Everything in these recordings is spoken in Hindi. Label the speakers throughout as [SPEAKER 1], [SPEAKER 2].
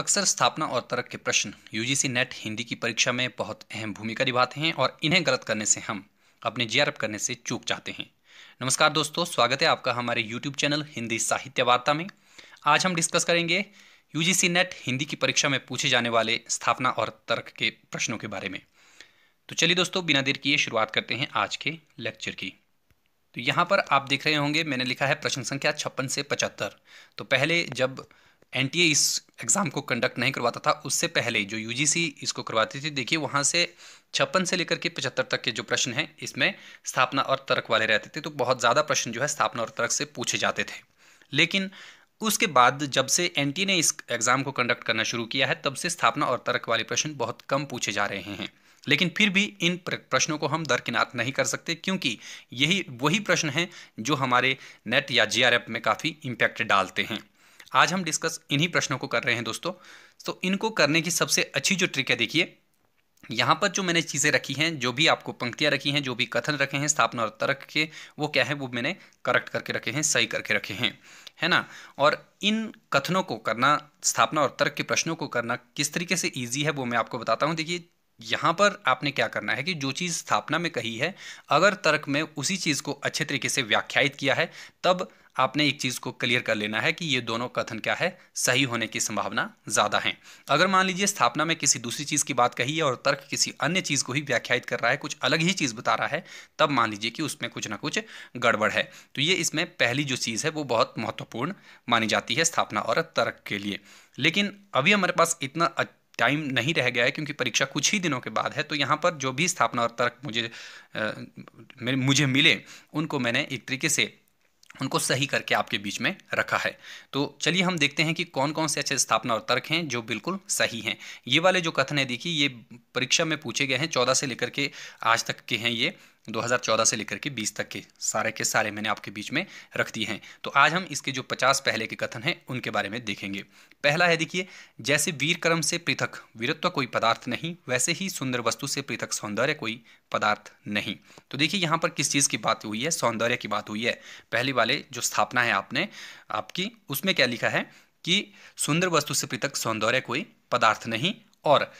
[SPEAKER 1] अक्सर स्थापना और तर्क के प्रश्न यूजीसी नेट हिंदी की परीक्षा में बहुत अहम भूमिका निभाते हैं और इन्हें गलत करने से हम अपने जे करने से चूक चाहते हैं नमस्कार दोस्तों स्वागत है आपका हमारे यूट्यूब चैनल हिंदी साहित्य वार्ता में आज हम डिस्कस करेंगे यूजीसी नेट हिंदी की परीक्षा में पूछे जाने वाले स्थापना और तर्क के प्रश्नों के बारे में तो चलिए दोस्तों बिना देर किए शुरुआत करते हैं आज के लेक्चर की तो यहाँ पर आप देख रहे होंगे मैंने लिखा है प्रश्न संख्या छप्पन से पचहत्तर तो पहले जब ए इस एग्ज़ाम को कंडक्ट नहीं करवाता था उससे पहले जो सी इसको करवाती थी देखिए वहाँ से छप्पन से लेकर के पचहत्तर तक के जो प्रश्न हैं इसमें स्थापना और तर्क वाले रहते थे तो बहुत ज़्यादा प्रश्न जो है स्थापना और तर्क से पूछे जाते थे लेकिन उसके बाद जब से एनटीए ने इस एग्ज़ाम को कंडक्ट करना शुरू किया है तब से स्थापना और तर्क वाले प्रश्न बहुत कम पूछे जा रहे हैं लेकिन फिर भी इन प्रश्नों को हम दरकिनार नहीं कर सकते क्योंकि यही वही प्रश्न हैं जो हमारे नेट या जीआरएफ में काफ़ी इम्पैक्ट डालते हैं आज हम डिस्कस इन्हीं प्रश्नों को कर रहे हैं दोस्तों तो इनको करने की सबसे अच्छी जो ट्रिक है देखिए यहाँ पर जो मैंने चीज़ें रखी हैं जो भी आपको पंक्तियाँ रखी हैं जो भी कथन रखे हैं स्थापना और तर्क के वो क्या है वो मैंने करेक्ट करके रखे हैं सही करके रखे हैं है ना और इन कथनों को करना स्थापना और तर्क के प्रश्नों को करना किस तरीके से ईजी है वो मैं आपको बताता हूँ देखिए यहाँ पर आपने क्या करना है कि जो चीज़ स्थापना में कही है अगर तर्क में उसी चीज़ को अच्छे तरीके से व्याख्यायित किया है तब आपने एक चीज़ को क्लियर कर लेना है कि ये दोनों कथन क्या है सही होने की संभावना ज़्यादा है अगर मान लीजिए स्थापना में किसी दूसरी चीज़ की बात कही है और तर्क किसी अन्य चीज़ को ही व्याख्यायित कर रहा है कुछ अलग ही चीज़ बता रहा है तब मान लीजिए कि उसमें कुछ ना कुछ गड़बड़ है तो ये इसमें पहली जो चीज़ है वो बहुत महत्वपूर्ण मानी जाती है स्थापना और तर्क के लिए लेकिन अभी हमारे पास इतना टाइम नहीं रह गया है क्योंकि परीक्षा कुछ ही दिनों के बाद है तो यहाँ पर जो भी स्थापना और तर्क मुझे आ, मुझे मिले उनको मैंने एक तरीके से उनको सही करके आपके बीच में रखा है तो चलिए हम देखते हैं कि कौन कौन से अच्छे स्थापना और तर्क हैं जो बिल्कुल सही हैं ये वाले जो कथन है देखिए ये परीक्षा में पूछे गए हैं चौदह से लेकर के आज तक के हैं ये 2014 से लेकर के 20 तक के सारे के सारे मैंने आपके बीच में रख दिए हैं तो आज हम इसके जो 50 पहले के कथन हैं उनके बारे में देखेंगे पहला है देखिए जैसे वीर कर्म से पृथक वीरत्व कोई पदार्थ नहीं वैसे ही सुंदर वस्तु से पृथक सौंदर्य कोई पदार्थ नहीं तो देखिए यहाँ पर किस चीज़ की बात हुई है सौंदर्य की बात हुई है पहली वाले जो स्थापना है आपने आपकी उसमें क्या लिखा है कि सुंदर वस्तु से पृथक सौंदर्य कोई पदार्थ नहीं और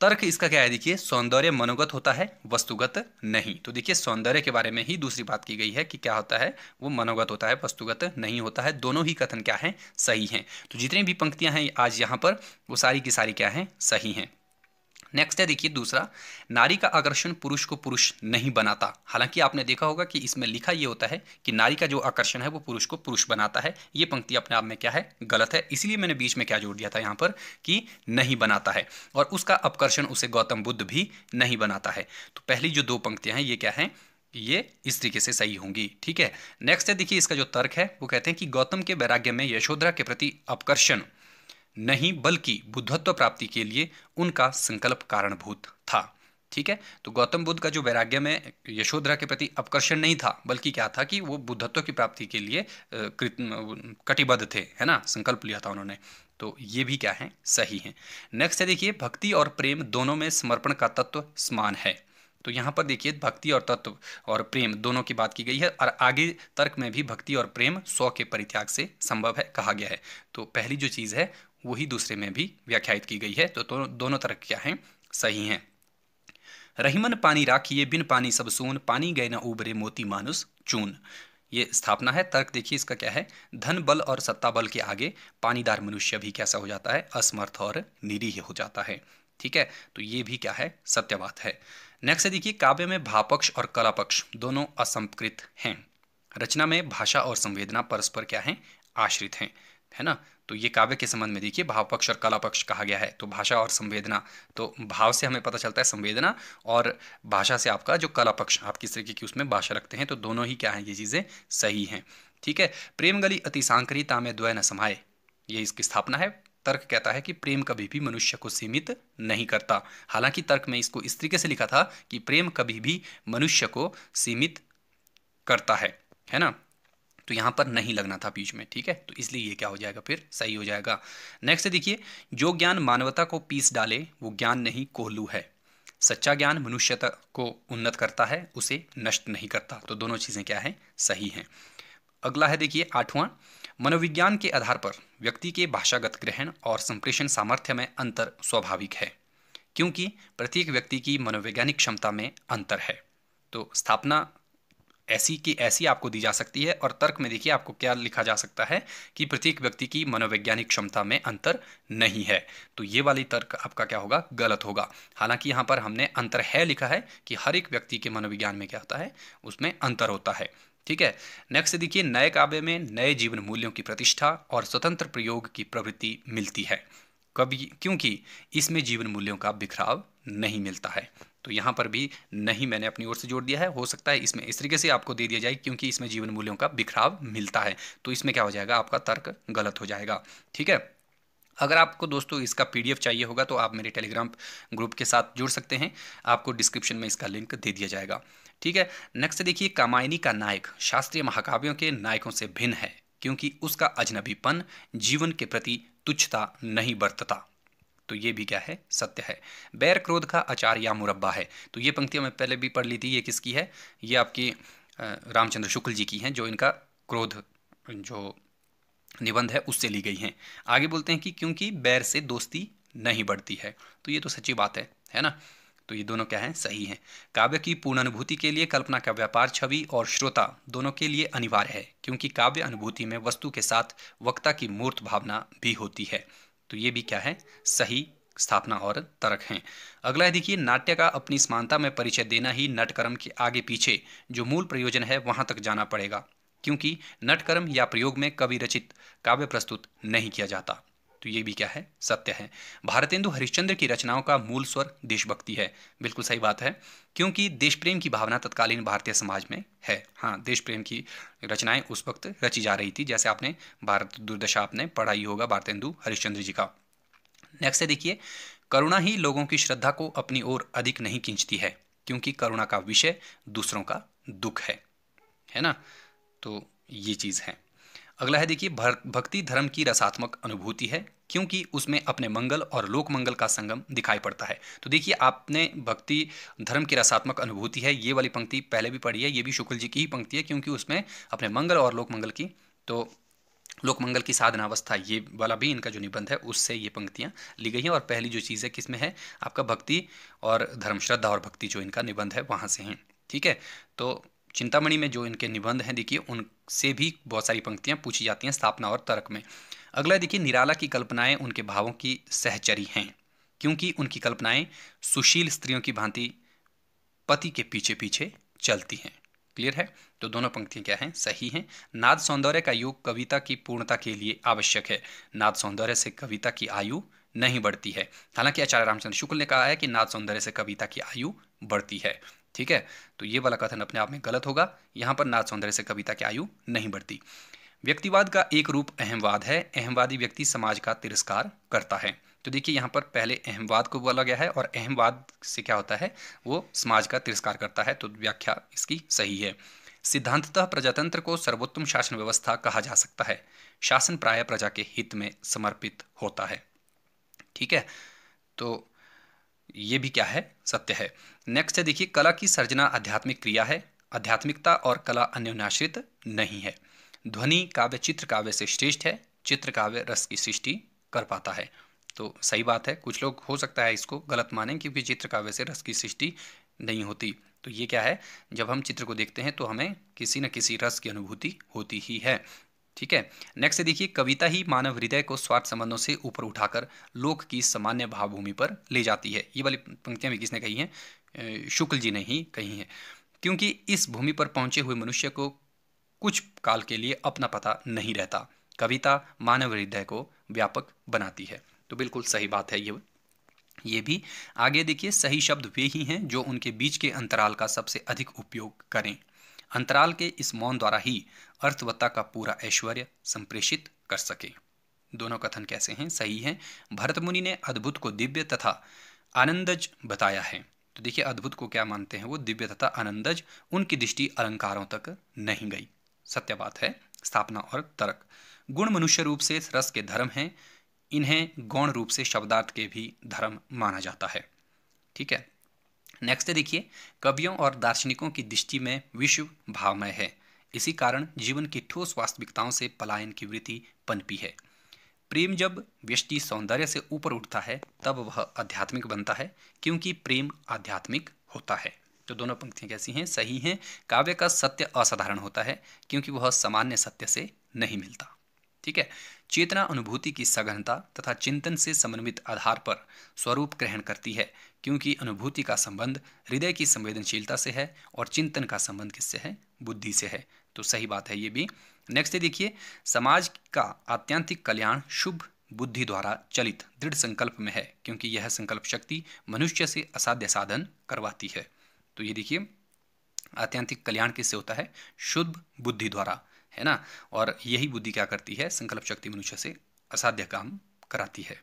[SPEAKER 1] तर्क इसका क्या है देखिए सौंदर्य मनोगत होता है वस्तुगत नहीं तो देखिए सौंदर्य के बारे में ही दूसरी बात की गई है कि क्या होता है वो मनोगत होता है वस्तुगत नहीं होता है दोनों ही कथन क्या है सही हैं तो जितनी भी पंक्तियां हैं आज यहाँ पर वो सारी की सारी क्या हैं सही हैं नेक्स्ट है देखिए दूसरा नारी का आकर्षण पुरुष को पुरुष नहीं बनाता हालांकि आपने देखा होगा कि इसमें लिखा यह होता है कि नारी का जो आकर्षण है वो पुरुष को पुरुष बनाता है ये पंक्ति अपने आप में क्या है गलत है इसलिए मैंने बीच में क्या जोड़ दिया था यहाँ पर कि नहीं बनाता है और उसका अपकर्षण उसे गौतम बुद्ध भी नहीं बनाता है तो पहली जो दो पंक्तियाँ हैं ये क्या है ये इस तरीके से सही होंगी ठीक है नेक्स्ट है देखिए इसका जो तर्क है वो कहते हैं कि गौतम के वैराग्य में यशोधरा के प्रति अपकर्षण नहीं बल्कि बुद्धत्व प्राप्ति के लिए उनका संकल्प कारणभूत था ठीक है तो गौतम बुद्ध का जो वैराग्य में यशोधरा के प्रति अपकर्षण नहीं था बल्कि क्या था कि वो बुद्धत्व की प्राप्ति के लिए कटिबद्ध थे है ना संकल्प लिया था उन्होंने तो ये भी क्या है सही है नेक्स्ट है देखिए भक्ति और प्रेम दोनों में समर्पण का तत्व समान है तो यहाँ पर देखिए भक्ति और तत्व और प्रेम दोनों की बात की गई है और आगे तर्क में भी भक्ति और प्रेम स्व के परित्याग से संभव है कहा गया है तो पहली जो चीज़ है वही दूसरे में भी व्याख्यात की गई है तो, दोनों तर्क क्या हैं सही हैं रहीमन पानी राखिए बिन पानी सब सून पानी गए न उबरे मोती मानुस चून ये स्थापना है तर्क देखिए इसका क्या है धन बल और सत्ता बल के आगे पानीदार मनुष्य भी कैसा हो जाता है असमर्थ और निरीह हो जाता है ठीक है तो ये भी क्या है सत्यवाद है नेक्स्ट है देखिए काव्य में भापक्ष और कलापक्ष दोनों असंपकृत हैं रचना में भाषा और संवेदना परस्पर क्या हैं आश्रित हैं है ना तो ये काव्य के संबंध में देखिए भावपक्ष और कलापक्ष कहा गया है तो भाषा और संवेदना तो भाव से हमें पता चलता है संवेदना और भाषा से आपका जो कलापक्ष आप किस तरीके की उसमें भाषा रखते हैं तो दोनों ही क्या है ये चीज़ें सही हैं ठीक है प्रेम गली अति सांकरी तामे द्वय न समाये ये इसकी स्थापना है तर्क कहता है कि प्रेम कभी भी मनुष्य को सीमित नहीं करता हालांकि तर्क में इसको इस तरीके से लिखा था कि प्रेम कभी भी मनुष्य को सीमित करता है है ना तो यहाँ पर नहीं लगना था बीच में ठीक है तो इसलिए ये क्या हो जाएगा फिर सही हो जाएगा नेक्स्ट देखिए जो ज्ञान मानवता को पीस डाले वो ज्ञान नहीं कोहलू है सच्चा ज्ञान मनुष्यता को उन्नत करता है उसे नष्ट नहीं करता तो दोनों चीज़ें क्या हैं सही हैं अगला है देखिए आठवां मनोविज्ञान के आधार पर व्यक्ति के भाषागत ग्रहण और संप्रेषण सामर्थ्य में अंतर स्वाभाविक है क्योंकि प्रत्येक व्यक्ति की मनोवैज्ञानिक क्षमता में अंतर है तो स्थापना ऐसी की ऐसी आपको दी जा सकती है और तर्क में देखिए आपको क्या लिखा जा सकता है कि प्रत्येक व्यक्ति की मनोवैज्ञानिक क्षमता में अंतर नहीं है तो ये वाली तर्क आपका क्या होगा गलत होगा हालांकि यहाँ पर हमने अंतर है लिखा है कि हर एक व्यक्ति के मनोविज्ञान में क्या होता है उसमें अंतर होता है ठीक है नेक्स्ट देखिए नए काव्य में नए जीवन मूल्यों की प्रतिष्ठा और स्वतंत्र प्रयोग की प्रवृत्ति मिलती है कभी क्योंकि इसमें जीवन मूल्यों का बिखराव नहीं मिलता है तो यहाँ पर भी नहीं मैंने अपनी ओर से जोड़ दिया है हो सकता है इसमें इस तरीके से आपको दे दिया जाए क्योंकि इसमें जीवन मूल्यों का बिखराव मिलता है तो इसमें क्या हो जाएगा आपका तर्क गलत हो जाएगा ठीक है अगर आपको दोस्तों इसका पीडीएफ चाहिए होगा तो आप मेरे टेलीग्राम ग्रुप के साथ जुड़ सकते हैं आपको डिस्क्रिप्शन में इसका लिंक दे दिया जाएगा ठीक है नेक्स्ट देखिए कामायनी का नायक शास्त्रीय महाकाव्यों के नायकों से भिन्न है क्योंकि उसका अजनबीपन जीवन के प्रति तुच्छता नहीं बरतता तो ये भी क्या है सत्य है बैर क्रोध का आचार या मुरब्बा है तो ये पंक्तियाँ मैं पहले भी पढ़ ली थी ये किसकी है ये आपकी रामचंद्र शुक्ल जी की हैं जो इनका क्रोध जो निबंध है उससे ली गई हैं आगे बोलते हैं कि क्योंकि बैर से दोस्ती नहीं बढ़ती है तो ये तो सच्ची बात है है ना तो ये दोनों क्या हैं सही हैं काव्य की पूर्ण अनुभूति के लिए कल्पना का व्यापार छवि और श्रोता दोनों के लिए अनिवार्य है क्योंकि काव्य अनुभूति में वस्तु के साथ वक्ता की मूर्त भावना भी होती है तो ये भी क्या है सही स्थापना और तर्क हैं अगला है देखिए नाट्य का अपनी समानता में परिचय देना ही नटकर्म के आगे पीछे जो मूल प्रयोजन है वहाँ तक जाना पड़ेगा क्योंकि नटकर्म या प्रयोग में कवि रचित काव्य प्रस्तुत नहीं किया जाता तो ये भी क्या है सत्य है भारतेंदु हरिश्चंद्र की रचनाओं का मूल स्वर देशभक्ति है बिल्कुल सही बात है क्योंकि देश प्रेम की भावना तत्कालीन भारतीय समाज में है हाँ देश प्रेम की रचनाएं उस वक्त रची जा रही थी जैसे आपने भारत दुर्दशा आपने पढ़ा ही होगा भारतेंदु हरिश्चंद्र जी का नेक्स्ट है देखिए करुणा ही लोगों की श्रद्धा को अपनी ओर अधिक नहीं खींचती है क्योंकि करुणा का विषय दूसरों का दुख है है ना तो ये चीज़ है अगला है देखिए भक्ति धर्म की रसात्मक अनुभूति है क्योंकि उसमें अपने मंगल और लोक मंगल का संगम दिखाई पड़ता है तो देखिए आपने भक्ति धर्म की रसात्मक अनुभूति है ये वाली पंक्ति पहले भी पढ़ी है ये भी शुक्ल जी की ही पंक्ति है क्योंकि उसमें अपने मंगल और लोक मंगल की तो लोक मंगल की साधना अवस्था ये वाला भी इनका जो निबंध है उससे ये पंक्तियाँ ली गई हैं और पहली जो चीज़ है किसमें है आपका भक्ति और धर्म श्रद्धा और भक्ति जो इनका निबंध है वहाँ से हैं ठीक है तो चिंतामणि में जो इनके निबंध हैं देखिए उनसे भी बहुत सारी पंक्तियाँ पूछी जाती हैं स्थापना और तर्क में अगला देखिए निराला की कल्पनाएं उनके भावों की सहचरी हैं क्योंकि उनकी कल्पनाएं सुशील स्त्रियों की भांति पति के पीछे पीछे चलती हैं क्लियर है तो दोनों पंक्तियां क्या हैं सही हैं नाद सौंदर्य का योग कविता की पूर्णता के लिए आवश्यक है नाद सौंदर्य से कविता की आयु नहीं बढ़ती है हालांकि आचार्य रामचंद्र शुक्ल ने कहा है कि नाद सौंदर्य से कविता की आयु बढ़ती है ठीक है तो ये वाला कथन अपने आप में गलत होगा यहाँ पर नाच सौंदर्य से कविता की आयु नहीं बढ़ती व्यक्तिवाद का एक रूप अहमवाद है अहमवादी व्यक्ति समाज का तिरस्कार करता है तो देखिए यहाँ पर पहले अहमवाद को बोला गया है और अहमवाद से क्या होता है वो समाज का तिरस्कार करता है तो व्याख्या इसकी सही है सिद्धांततः प्रजातंत्र को सर्वोत्तम शासन व्यवस्था कहा जा सकता है शासन प्राय प्रजा के हित में समर्पित होता है ठीक है तो ये भी क्या है सत्य है नेक्स्ट है देखिए कला की सर्जना आध्यात्मिक क्रिया है आध्यात्मिकता और कला अन्योन्याश्रित नहीं है ध्वनि काव्य चित्र काव्य से श्रेष्ठ है चित्र काव्य रस की सृष्टि कर पाता है तो सही बात है कुछ लोग हो सकता है इसको गलत माने क्योंकि चित्र काव्य से रस की सृष्टि नहीं होती तो ये क्या है जब हम चित्र को देखते हैं तो हमें किसी न किसी रस की अनुभूति होती ही है ठीक है नेक्स्ट देखिए कविता ही मानव हृदय को स्वार्थ संबंधों से ऊपर उठाकर लोक की सामान्य भावभूमि पर ले जाती है ये वाली पंक्तियां भी किसने कही हैं शुक्ल जी ने ही कही हैं क्योंकि इस भूमि पर पहुंचे हुए मनुष्य को कुछ काल के लिए अपना पता नहीं रहता कविता मानव हृदय को व्यापक बनाती है तो बिल्कुल सही बात है ये ये भी आगे देखिए सही शब्द वे ही हैं जो उनके बीच के अंतराल का सबसे अधिक उपयोग करें अंतराल के इस मौन द्वारा ही अर्थवत्ता का पूरा ऐश्वर्य संप्रेषित कर सके दोनों कथन कैसे हैं सही हैं भरत मुनि ने अद्भुत को दिव्य तथा आनंदज बताया है तो देखिए अद्भुत को क्या मानते हैं वो दिव्य तथा आनंदज उनकी दृष्टि अलंकारों तक नहीं गई सत्य बात है स्थापना और तर्क गुण मनुष्य रूप से रस के धर्म हैं इन्हें गौण रूप से शब्दार्थ के भी धर्म माना जाता है ठीक है नेक्स्ट देखिए कवियों और दार्शनिकों की दृष्टि में विश्व भावमय है इसी कारण जीवन की ठोस वास्तविकताओं से पलायन की वृत्ति पनपी है प्रेम जब व्यष्टि सौंदर्य से ऊपर उठता है तब वह आध्यात्मिक बनता है क्योंकि प्रेम आध्यात्मिक होता है तो दोनों पंक्तियां कैसी हैं सही हैं काव्य का सत्य असाधारण होता है क्योंकि वह सामान्य सत्य से नहीं मिलता ठीक है चेतना अनुभूति की सघनता तथा चिंतन से समन्वित आधार पर स्वरूप ग्रहण करती है क्योंकि अनुभूति का संबंध हृदय की संवेदनशीलता से है और चिंतन का संबंध किससे है बुद्धि से है तो सही बात है ये भी नेक्स्ट देखिए समाज का आत्यंतिक कल्याण शुभ बुद्धि द्वारा चलित दृढ़ संकल्प में है क्योंकि यह संकल्प शक्ति मनुष्य से असाध्य साधन करवाती है तो ये देखिए आत्यंतिक कल्याण किससे होता है शुभ बुद्धि द्वारा है ना और यही बुद्धि क्या करती है संकल्प शक्ति मनुष्य से असाध्य काम कराती है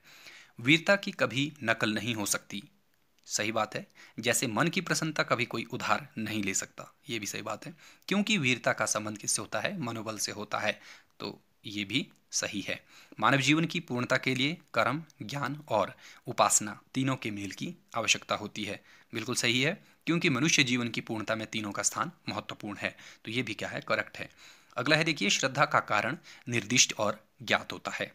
[SPEAKER 1] वीरता की कभी नकल नहीं हो सकती सही बात है जैसे मन की प्रसन्नता कभी कोई उधार नहीं ले सकता ये भी सही बात है क्योंकि वीरता का संबंध किससे होता है मनोबल से होता है तो ये भी सही है मानव जीवन की पूर्णता के लिए कर्म ज्ञान और उपासना तीनों के मेल की आवश्यकता होती है बिल्कुल सही है क्योंकि मनुष्य जीवन की पूर्णता में तीनों का स्थान महत्वपूर्ण है तो ये भी क्या है करेक्ट है अगला है देखिए श्रद्धा का कारण निर्दिष्ट और ज्ञात होता है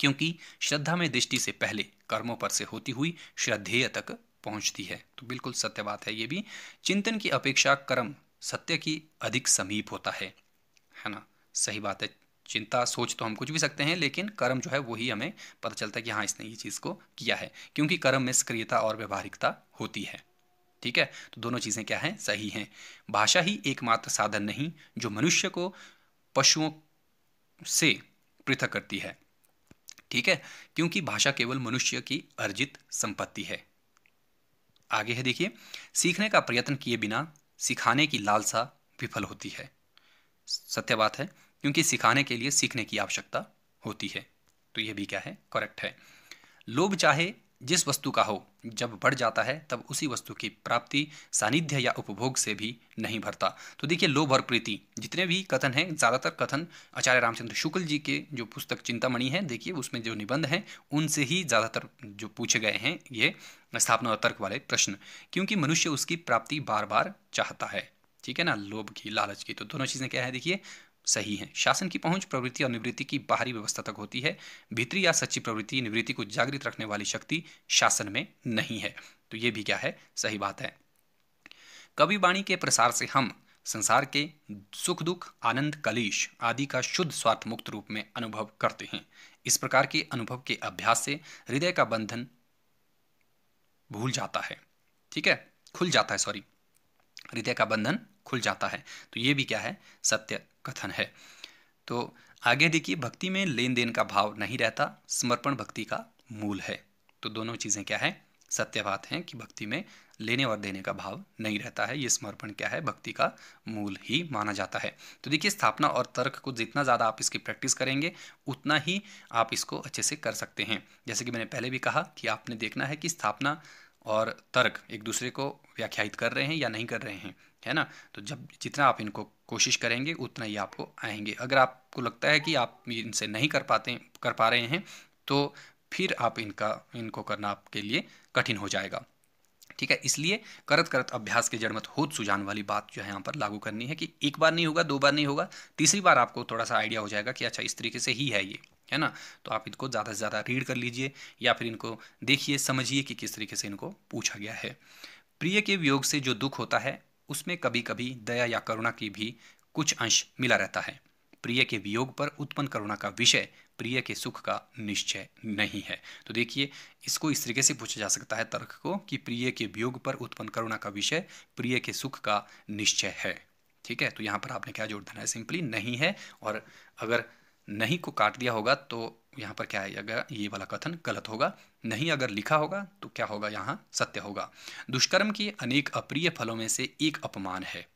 [SPEAKER 1] क्योंकि श्रद्धा में दृष्टि से पहले कर्मों पर से होती हुई श्रद्धेय तक पहुंचती है तो बिल्कुल सत्य बात है ये भी चिंतन की अपेक्षा कर्म सत्य की अधिक समीप होता है है ना सही बात है चिंता सोच तो हम कुछ भी सकते हैं लेकिन कर्म जो है वही हमें पता चलता है कि हाँ इसने ये चीज़ को किया है क्योंकि कर्म में सक्रियता और व्यवहारिकता होती है ठीक है तो दोनों चीज़ें क्या हैं सही हैं भाषा ही एकमात्र साधन नहीं जो मनुष्य को पशुओं से पृथक करती है ठीक है क्योंकि भाषा केवल मनुष्य की अर्जित संपत्ति है आगे है देखिए सीखने का प्रयत्न किए बिना सिखाने की लालसा विफल होती है सत्य बात है क्योंकि सिखाने के लिए सीखने की आवश्यकता होती है तो यह भी क्या है करेक्ट है लोभ चाहे जिस वस्तु का हो जब बढ़ जाता है तब उसी वस्तु की प्राप्ति सानिध्य या उपभोग से भी नहीं भरता तो देखिए लोभ और प्रीति जितने भी कथन हैं ज़्यादातर कथन आचार्य रामचंद्र शुक्ल जी के जो पुस्तक चिंतामणि है देखिए उसमें जो निबंध हैं उनसे ही ज़्यादातर जो पूछे गए हैं ये स्थापना और तर्क वाले प्रश्न क्योंकि मनुष्य उसकी प्राप्ति बार बार चाहता है ठीक है ना लोभ की लालच की तो दोनों चीज़ें क्या है देखिए सही हैं शासन की पहुंच प्रवृत्ति और निवृत्ति की बाहरी व्यवस्था तक होती है भीतरी या सच्ची प्रवृत्ति निवृत्ति को जागृत रखने वाली शक्ति शासन में नहीं है तो ये भी क्या है सही बात है कवि वाणी के प्रसार से हम संसार के सुख दुख आनंद कलेश आदि का शुद्ध स्वार्थ मुक्त रूप में अनुभव करते हैं इस प्रकार के अनुभव के अभ्यास से हृदय का बंधन भूल जाता है ठीक है खुल जाता है सॉरी हृदय का बंधन खुल जाता है तो ये भी क्या है सत्य कथन है तो आगे देखिए भक्ति में लेन देन का भाव नहीं रहता समर्पण भक्ति का मूल है तो दोनों चीज़ें क्या है सत्य बात है कि भक्ति में लेने और देने का भाव नहीं रहता है ये समर्पण क्या है भक्ति का मूल ही माना जाता है तो देखिए स्थापना और तर्क को जितना ज़्यादा आप इसकी प्रैक्टिस करेंगे उतना ही आप इसको अच्छे से कर सकते हैं जैसे कि मैंने पहले भी कहा कि आपने देखना है कि स्थापना और तर्क एक दूसरे को व्याख्यात कर रहे हैं या नहीं कर रहे हैं है ना तो जब जितना आप इनको कोशिश करेंगे उतना ही आपको आएंगे अगर आपको लगता है कि आप इनसे नहीं कर पाते कर पा रहे हैं तो फिर आप इनका इनको करना आपके लिए कठिन हो जाएगा ठीक है इसलिए करत करत अभ्यास के जड़मत होत सुजान वाली बात जो है यहाँ पर लागू करनी है कि एक बार नहीं होगा दो बार नहीं होगा तीसरी बार आपको थोड़ा सा आइडिया हो जाएगा कि अच्छा इस तरीके से ही है ये है ना तो आप इनको ज़्यादा से ज़्यादा रीड कर लीजिए या फिर इनको देखिए समझिए कि किस तरीके से इनको पूछा गया है प्रिय के वियोग से जो दुख होता है उसमें कभी कभी दया या करुणा की भी कुछ अंश मिला रहता है प्रिय के वियोग पर उत्पन्न करुणा का विषय प्रिय के सुख का निश्चय नहीं है तो देखिए इसको इस तरीके से पूछा जा सकता है तर्क को कि प्रिय के वियोग पर उत्पन्न करुणा का विषय प्रिय के सुख का निश्चय है ठीक है तो यहाँ पर आपने क्या जोड़ देना है सिंपली नहीं है और अगर नहीं को काट दिया होगा तो यहाँ पर क्या है अगर ये वाला कथन गलत होगा नहीं अगर लिखा होगा तो क्या होगा यहाँ सत्य होगा दुष्कर्म के अनेक अप्रिय फलों में से एक अपमान है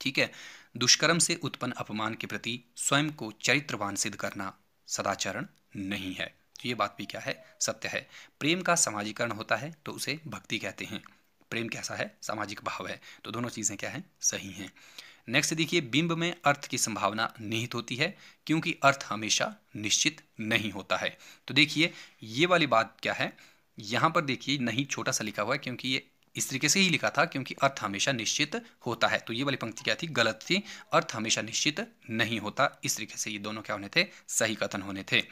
[SPEAKER 1] ठीक है दुष्कर्म से उत्पन्न अपमान के प्रति स्वयं को चरित्रवान सिद्ध करना सदाचरण नहीं है तो ये बात भी क्या है सत्य है प्रेम का समाजीकरण होता है तो उसे भक्ति कहते हैं प्रेम कैसा है सामाजिक भाव है तो दोनों चीज़ें क्या है सही हैं नेक्स्ट देखिए बिंब में अर्थ की संभावना निहित होती है क्योंकि अर्थ हमेशा निश्चित नहीं होता है तो देखिए ये वाली बात क्या है यहां पर देखिए नहीं छोटा सा लिखा हुआ है क्योंकि ये इस तरीके से ही लिखा था क्योंकि अर्थ हमेशा निश्चित होता है तो ये वाली पंक्ति क्या थी गलत थी अर्थ हमेशा निश्चित नहीं होता इस तरीके से ये दोनों क्या होने थे सही कथन होने थे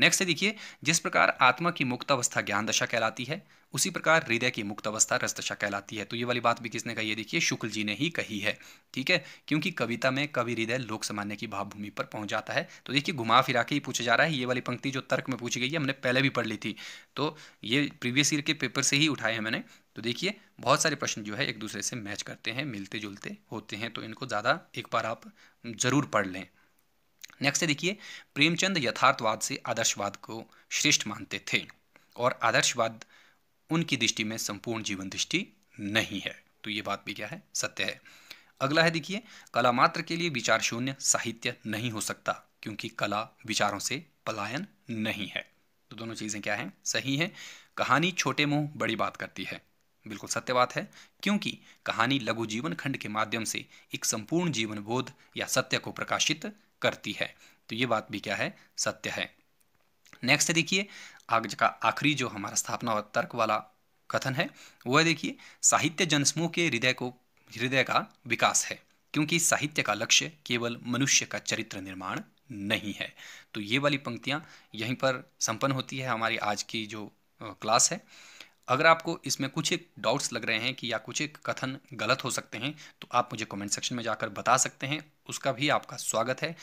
[SPEAKER 1] नेक्स्ट देखिए जिस प्रकार आत्मा की मुक्त अवस्था ज्ञान दशा कहलाती है उसी प्रकार हृदय की मुक्त अवस्था रसदशा कहलाती है तो ये वाली बात भी किसने कही है देखिए शुक्ल जी ने ही कही है ठीक है क्योंकि कविता में कवि हृदय लोक सामान्य की भावभूमि पर पहुंच जाता है तो देखिए घुमा फिरा के ही पूछा जा रहा है ये वाली पंक्ति जो तर्क में पूछी गई है हमने पहले भी पढ़ ली थी तो ये प्रीवियस ईयर के पेपर से ही उठाए हैं मैंने तो देखिए बहुत सारे प्रश्न जो है एक दूसरे से मैच करते हैं मिलते जुलते होते हैं तो इनको ज़्यादा एक बार आप ज़रूर पढ़ लें नेक्स्ट देखिए प्रेमचंद यथार्थवाद से आदर्शवाद को श्रेष्ठ मानते थे और आदर्शवाद उनकी दृष्टि में संपूर्ण जीवन दृष्टि नहीं है तो ये बात भी क्या है सत्य है अगला है देखिए कला मात्र के लिए विचार शून्य साहित्य नहीं हो सकता क्योंकि कला विचारों से पलायन नहीं है तो दोनों चीज़ें क्या है सही है कहानी छोटे मुंह बड़ी बात करती है बिल्कुल सत्य बात है क्योंकि कहानी लघु जीवन खंड के माध्यम से एक संपूर्ण जीवन बोध या सत्य को प्रकाशित करती है तो ये बात भी क्या है सत्य है नेक्स्ट देखिए आज का आखिरी जो हमारा स्थापना और तर्क वाला कथन है वह देखिए साहित्य जनसमूह के हृदय को हृदय का विकास है क्योंकि साहित्य का लक्ष्य केवल मनुष्य का चरित्र निर्माण नहीं है तो ये वाली पंक्तियाँ यहीं पर संपन्न होती है हमारी आज की जो क्लास है अगर आपको इसमें कुछ एक डाउट्स लग रहे हैं कि या कुछ एक कथन गलत हो सकते हैं तो आप मुझे कमेंट सेक्शन में जाकर बता सकते हैं उसका भी आपका स्वागत है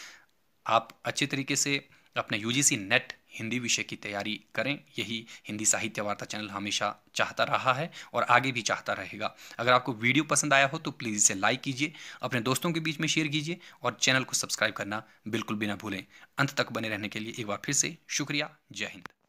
[SPEAKER 1] आप अच्छे तरीके से अपने यू नेट हिंदी विषय की तैयारी करें यही हिंदी साहित्य वार्ता चैनल हमेशा चाहता रहा है और आगे भी चाहता रहेगा अगर आपको वीडियो पसंद आया हो तो प्लीज़ इसे लाइक कीजिए अपने दोस्तों के बीच में शेयर कीजिए और चैनल को सब्सक्राइब करना बिल्कुल भी ना भूलें अंत तक बने रहने के लिए एक बार फिर से शुक्रिया जय हिंद